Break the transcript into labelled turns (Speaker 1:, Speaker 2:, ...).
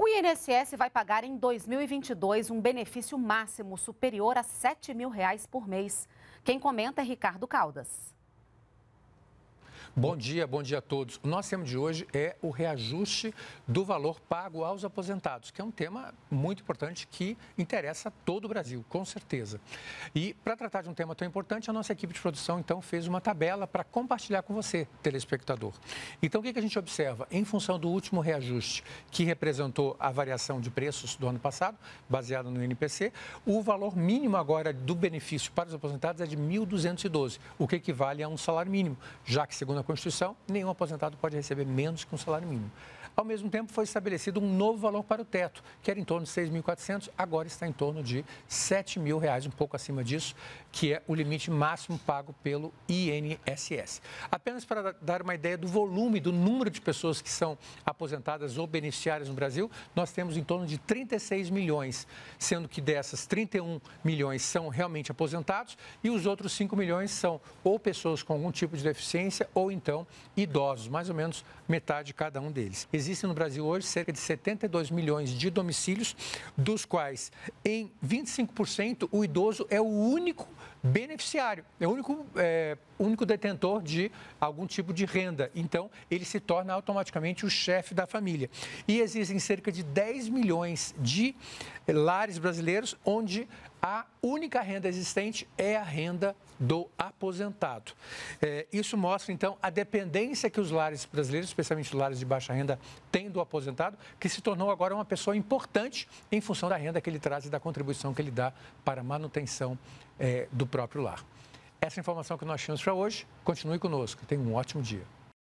Speaker 1: O INSS vai pagar em 2022 um benefício máximo superior a R$ 7 mil reais por mês. Quem comenta é Ricardo Caldas.
Speaker 2: Bom dia, bom dia a todos. O nosso tema de hoje é o reajuste do valor pago aos aposentados, que é um tema muito importante que interessa todo o Brasil, com certeza. E para tratar de um tema tão importante, a nossa equipe de produção então fez uma tabela para compartilhar com você, telespectador. Então, o que, que a gente observa? Em função do último reajuste, que representou a variação de preços do ano passado, baseado no INPC, o valor mínimo agora do benefício para os aposentados é de 1.212, o que equivale a um salário mínimo, já que, segundo a Constituição, nenhum aposentado pode receber menos que um salário mínimo. Ao mesmo tempo, foi estabelecido um novo valor para o teto, que era em torno de 6.400, agora está em torno de R$ mil reais, um pouco acima disso, que é o limite máximo pago pelo INSS. Apenas para dar uma ideia do volume, do número de pessoas que são aposentadas ou beneficiárias no Brasil, nós temos em torno de 36 milhões, sendo que dessas 31 milhões são realmente aposentados e os outros 5 milhões são ou pessoas com algum tipo de deficiência ou então, idosos, mais ou menos metade de cada um deles. Existem no Brasil hoje cerca de 72 milhões de domicílios, dos quais em 25% o idoso é o único beneficiário, é o único, é, único detentor de algum tipo de renda. Então, ele se torna automaticamente o chefe da família. E existem cerca de 10 milhões de lares brasileiros onde a única renda existente é a renda do aposentado. É, isso mostra, então, a dependência que os lares brasileiros, especialmente os lares de baixa renda, têm do aposentado, que se tornou agora uma pessoa importante em função da renda que ele traz e da contribuição que ele dá para a manutenção é, do próprio lar. Essa informação que nós tínhamos para hoje, continue conosco. Tenha um ótimo dia.